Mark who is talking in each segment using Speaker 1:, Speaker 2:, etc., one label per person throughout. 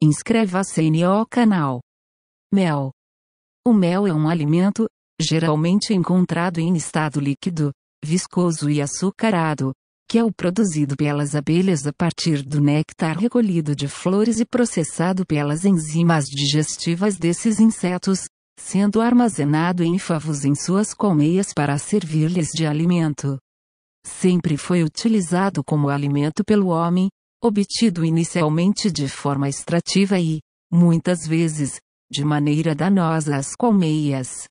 Speaker 1: Inscreva-se no canal. Mel. O mel é um alimento, geralmente encontrado em estado líquido, viscoso e açucarado, que é o produzido pelas abelhas a partir do néctar recolhido de flores e processado pelas enzimas digestivas desses insetos, sendo armazenado em favos em suas colmeias para servir-lhes de alimento. Sempre foi utilizado como alimento pelo homem, obtido inicialmente de forma extrativa e, muitas vezes, de maneira danosa às colmeias.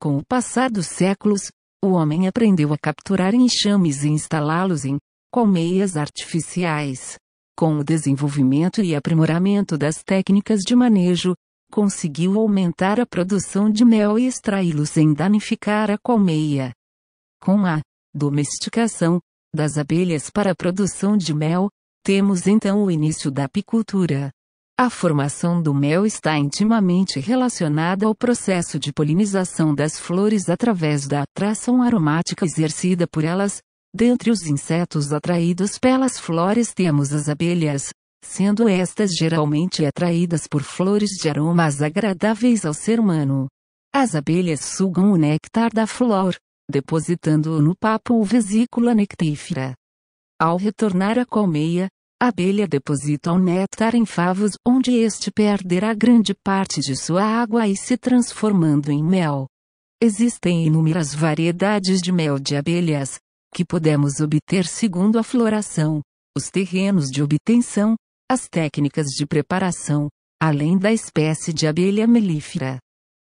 Speaker 1: Com o passar dos séculos, o homem aprendeu a capturar enxames e instalá-los em colmeias artificiais. Com o desenvolvimento e aprimoramento das técnicas de manejo, conseguiu aumentar a produção de mel e extraí-lo sem danificar a colmeia. Com a domesticação das abelhas para a produção de mel, temos então o início da apicultura. A formação do mel está intimamente relacionada ao processo de polinização das flores através da atração aromática exercida por elas. Dentre os insetos atraídos pelas flores temos as abelhas, sendo estas geralmente atraídas por flores de aromas agradáveis ao ser humano. As abelhas sugam o néctar da flor, depositando-o no papo ou vesícula nectífera. Ao retornar à colmeia, a abelha deposita o néctar em favos onde este perderá grande parte de sua água e se transformando em mel. Existem inúmeras variedades de mel de abelhas, que podemos obter segundo a floração, os terrenos de obtenção, as técnicas de preparação, além da espécie de abelha melífera.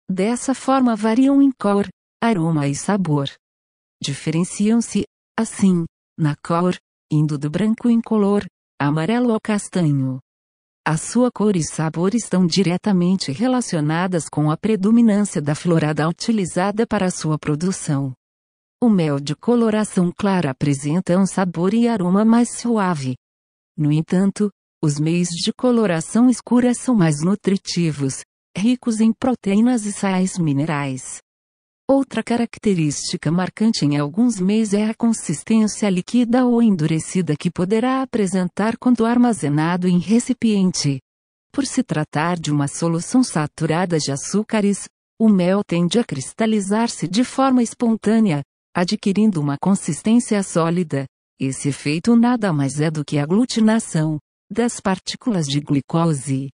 Speaker 1: Dessa forma variam em cor, aroma e sabor. Diferenciam-se, assim, na cor, indo do branco incolor, amarelo ao castanho. A sua cor e sabor estão diretamente relacionadas com a predominância da florada utilizada para sua produção. O mel de coloração clara apresenta um sabor e aroma mais suave. No entanto, os meios de coloração escura são mais nutritivos, ricos em proteínas e sais minerais. Outra característica marcante em alguns meios é a consistência líquida ou endurecida que poderá apresentar quando armazenado em recipiente. Por se tratar de uma solução saturada de açúcares, o mel tende a cristalizar-se de forma espontânea, adquirindo uma consistência sólida. Esse efeito nada mais é do que a aglutinação das partículas de glicose.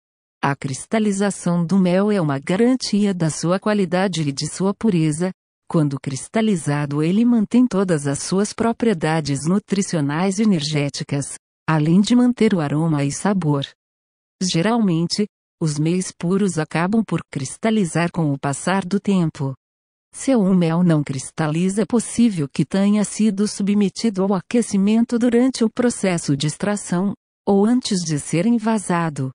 Speaker 1: A cristalização do mel é uma garantia da sua qualidade e de sua pureza. Quando cristalizado, ele mantém todas as suas propriedades nutricionais e energéticas, além de manter o aroma e sabor. Geralmente, os meios puros acabam por cristalizar com o passar do tempo. Se um mel não cristaliza, é possível que tenha sido submetido ao aquecimento durante o processo de extração, ou antes de ser envasado.